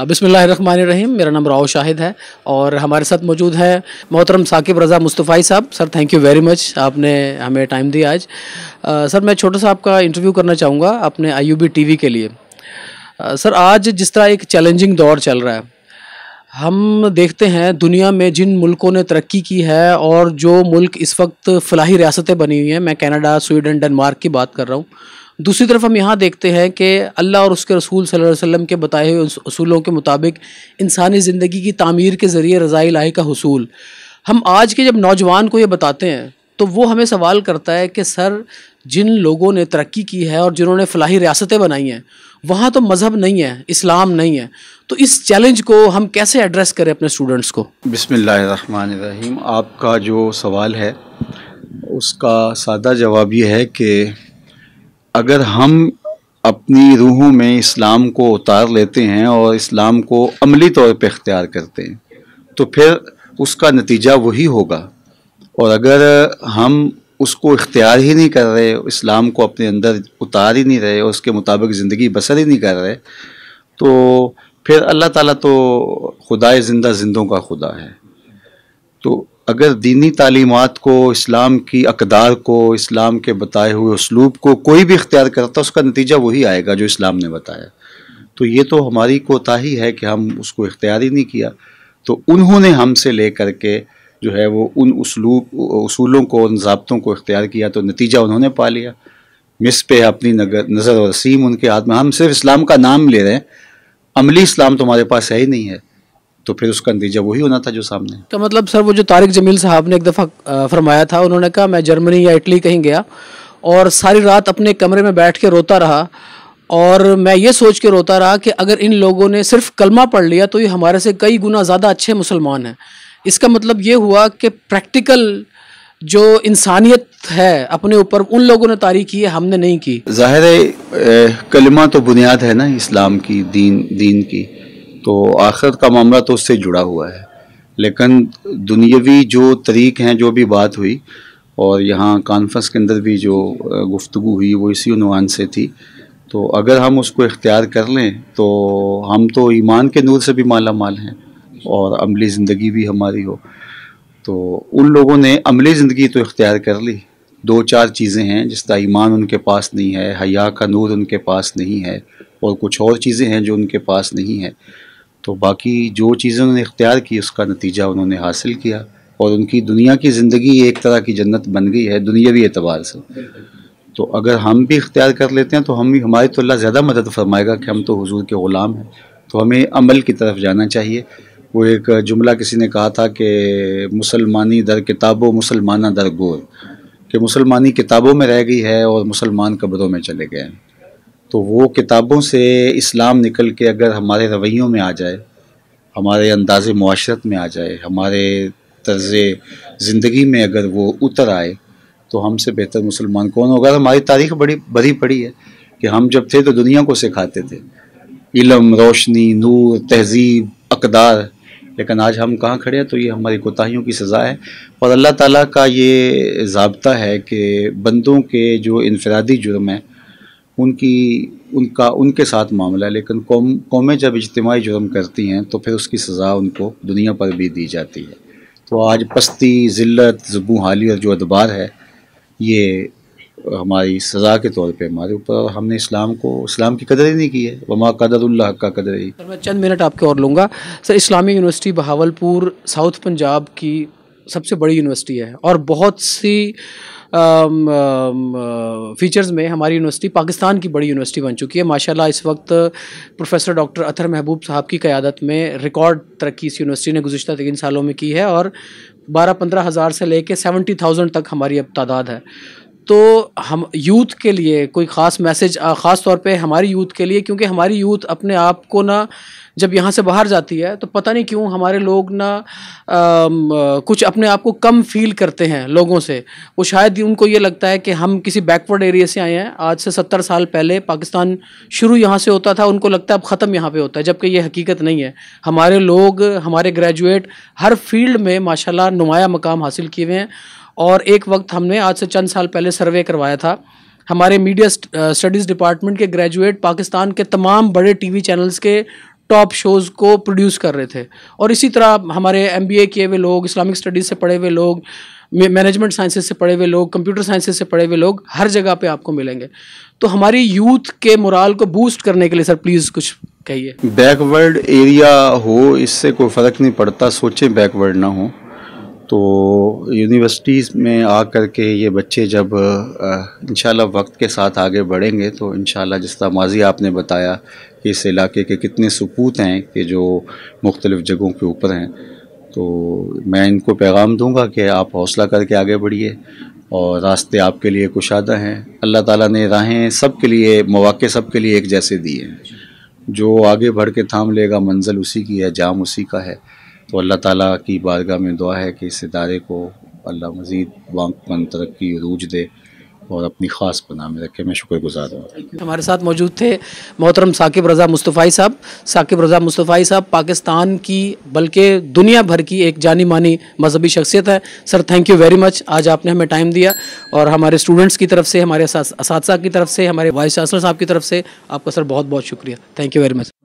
रहीम मेरा नाम राव शाहिद है और हमारे साथ मौजूद है मोहतरम साकिब रज़ा मुस्तफ़ाई साहब sir thank you very much आपने हमें टाइम दिया आज सर मैं छोटा सा आपका इंटरव्यू करना चाहूँगा अपने आई टीवी के लिए सर आज जिस तरह एक चैलेंजिंग दौर चल रहा है हम देखते हैं दुनिया में जिन मुल्कों ने तरक्की की है और जो मुल्क इस वक्त फलाही रियासतें बनी हुई हैं मैं कनाडा स्वीडन डेनमार्क की बात कर रहा हूँ दूसरी तरफ हम यहाँ देखते हैं कि अल्लाह और उसके रसूल सल्लल्लाहु अलैहि वसल्लम के बताए हुए असूलों के मुताबिक इंसानी ज़िंदगी की तामीर के ज़रिए रज़ाई लाही का हसूल हम आज के जब नौजवान को ये बताते हैं तो वो हमें सवाल करता है कि सर जिन लोगों ने तरक्की की है और जिन्होंने फलाही रियासतें बनाई हैं वहाँ तो मज़हब नहीं है इस्लाम नहीं है तो इस चैलेंज को हम कैसे एड्रेस करें अपने स्टूडेंट्स को बिसमीम आपका जो सवाल है उसका सादा जवाब ये है कि अगर हम अपनी रूहों में इस्लाम को उतार लेते हैं और इस्लाम को अमली तौर पे इख्तियार करते हैं तो फिर उसका नतीजा वही होगा और अगर हम उसको इख्तियार ही नहीं कर रहे इस्लाम को अपने अंदर उतार ही नहीं रहे और उसके मुताबिक ज़िंदगी बसर ही नहीं कर रहे तो फिर अल्लाह ताला तो खुदा ज़िंदा जिंदों का खुदा है तो अगर दीनी तालीमत को इस्लाम की अकदार को इस्लाम के बताए हुए उसलूब को कोई भी इख्तियार करता उसका नतीजा वही आएगा जो इस्लाम ने बताया तो ये तो हमारी कोताही है कि हम उसको इख्तियार ही नहीं किया तो उन्होंने हमसे ले करके जो है वो उन उसलूब उसूलों को उन जबतों को इख्तियार किया तो नतीजा उन्होंने पा लिया मिस पे अपनी नगर नज़र और रसीम उनके हाथ में हम सिर्फ इस्लाम का नाम ले रहे हैं अमली इस्लाम तुम्हारे पास है ही नहीं है तो फिर उसका नतीजा वही होना था जो सामने तो मतलब सर वो जो तारिक जमील साहब ने एक दफ़ा फरमाया था उन्होंने कहा मैं जर्मनी या इटली कहीं गया और सारी रात अपने कमरे में बैठ के रोता रहा और मैं ये सोच के रोता रहा कि अगर इन लोगों ने सिर्फ कलमा पढ़ लिया तो ये हमारे से कई गुना ज़्यादा अच्छे मुसलमान हैं इसका मतलब ये हुआ कि प्रैक्टिकल जो इंसानियत है अपने ऊपर उन लोगों ने तारी की है हमने नहीं की जाहिर है कलमा तो बुनियाद है ना इस्लाम की दीन दीन की तो आखिरत का मामला तो उससे जुड़ा हुआ है लेकिन दुनियावी जो तरीक़ हैं जो भी बात हुई और यहाँ कॉन्फ्रेंस के अंदर भी जो गुफ्तु हुई वो इसी उनवान से थी तो अगर हम उसको इख्तियार कर लें तो हम तो ईमान के नूर से भी माला माल हैं और अमली ज़िंदगी भी हमारी हो तो उन लोगों ने अमली ज़िंदगी तो इख्तियार कर ली दो चार चीज़ें हैं जिस तरह ईमान उनके पास नहीं है हया का नूर उनके पास नहीं है और कुछ और चीज़ें हैं जो उनके पास नहीं है तो बाकी जो चीज़ें उन्होंने इख्तियार की उसका नतीजा उन्होंने हासिल किया और उनकी दुनिया की ज़िंदगी एक तरह की जन्नत बन गई है दुनियावी एतबार से तो अगर हम भी इख्तियार कर लेते हैं तो हम भी हमारी तो अल्लाह ज़्यादा मदद फरमाएगा कि हम तो हुजूर के ग़ुलाम हैं तो हमें अमल की तरफ जाना चाहिए वो एक जुमला किसी ने कहा था कि मुसलमानी दर किताबों मुसलमाना दर गोर कि मुसलमानी किताबों में रह गई है और मुसलमान कब्रों में चले गए हैं तो वो किताबों से इस्लाम निकल के अगर हमारे रवैयों में आ जाए हमारे अंदाज माशरत में आ जाए हमारे तर्ज ज़िंदगी में अगर वो उतर आए तो हमसे बेहतर मुसलमान कौन होगा हमारी तारीख बड़ी बड़ी पड़ी है कि हम जब थे तो दुनिया को सिखाते थे इलम रोशनी नूर तहजीब अकदार लेकिन आज हम कहाँ खड़े हैं तो ये हमारी कोताहियों की सज़ा है और अल्लाह ताली का ये जबता है कि बंदों के जो इनफरादी जुर्म हैं उनकी उनका उनके साथ मामला है लेकिन कौम कौमें जब इज्तमाही जुर्म करती हैं तो फिर उसकी सज़ा उनको दुनिया पर भी दी जाती है तो आज पस्ती ज़िल्त जबू हाली और जो अदबार है ये हमारी सज़ा के तौर पे हमारे ऊपर हमने इस्लाम को इस्लाम की कदर ही नहीं की है वमा क़दर का कदर ही मैं चंद मिनट आपके और लूँगा सर इस्लामी यूनिवर्सिटी बहावलपुर साउथ पंजाब की सबसे बड़ी यूनिवर्सिटी है और बहुत सी फीचर्स में हमारी यूनिवर्सिटी पाकिस्तान की बड़ी यूनिवर्सिटी बन चुकी है माशाल्लाह इस वक्त प्रोफेसर डॉक्टर अथर महबूब साहब की क़्यादत में रिकॉर्ड तरक्की इस यूनिवर्सिटी ने गुजशत तीन सालों में की है और बारह पंद्रह हज़ार से लेके सेवेंटी थाउजेंड तक हमारी अब तादाद है तो हम यूथ के लिए कोई ख़ास मैसेज ख़ास तौर पे हमारी यूथ के लिए क्योंकि हमारी यूथ अपने आप को ना जब यहाँ से बाहर जाती है तो पता नहीं क्यों हमारे लोग ना आ, कुछ अपने आप को कम फील करते हैं लोगों से वो शायद उनको ये लगता है कि हम किसी बैकवर्ड एरिया से आए हैं आज से सत्तर साल पहले पाकिस्तान शुरू यहाँ से होता था उनको लगता है अब ख़त्म यहाँ पर होता है जबकि ये हकीकत नहीं है हमारे लोग हमारे ग्रेजुएट हर फील्ड में माशाला नुमाया मकाम हासिल किए हुए हैं और एक वक्त हमने आज से चंद साल पहले सर्वे करवाया था हमारे मीडिया स्टडीज़ डिपार्टमेंट के ग्रेजुएट पाकिस्तान के तमाम बड़े टीवी चैनल्स के टॉप शोज़ को प्रोड्यूस कर रहे थे और इसी तरह हमारे एम किए हुए लोग इस्लामिक स्टडीज़ से पढ़े हुए लोग मैनेजमेंट साइंसेस से पढ़े हुए लोग कंप्यूटर साइंसेस से पढ़े हुए लोग हर जगह पे आपको मिलेंगे तो हमारी यूथ के मुराल को बूस्ट करने के लिए सर प्लीज़ कुछ कहिए बैकवर्ड एरिया हो इससे कोई फ़र्क नहीं पड़ता सोचें बैकवर्ड ना हो तो यूनिवर्सिटीज़ में आ कर के ये बच्चे जब इन वक्त के साथ आगे बढ़ेंगे तो इन जिस तरह माजी आपने बताया कि इस इलाके के कितने सपूत हैं कि जो मुख्तलिफ़ जगहों के ऊपर हैं तो मैं इनको पैगाम दूंगा कि आप हौसला करके आगे बढ़िए और रास्ते आपके लिए कुशादा हैं अल्लाह ताला ने राहें सब के लिए मौाक़े सब के लिए एक जैसे दिए हैं जो आगे बढ़ के थाम लेगा मंजिल उसी की है जाम उसी का है तो अल्लाह ताला की बारगाह में दुआ है कि इस इदारे को अल्लाह मज़ीद वांगपन तरक्की रूज दे और अपनी ख़ास पनाह में रखे मैं शुक्रगुजार हूँ हमारे साथ मौजूद थे मोहतरम साकिब रज़ा मुस्तफ़ाई साहब साकिब रज़ा मुस्तफ़ाई साहब पाकिस्तान की बल्कि दुनिया भर की एक जानी मानी मजहबी शख्सियत है sir thank you very much आज आपने हमें टाइम दिया और हमारे स्टूडेंट्स की तरफ से हमारे इस की तरफ से हमारे वाइस चांसलर साहब की तरफ से आपका सर बहुत बहुत शुक्रिया थैंक यू वेरी मच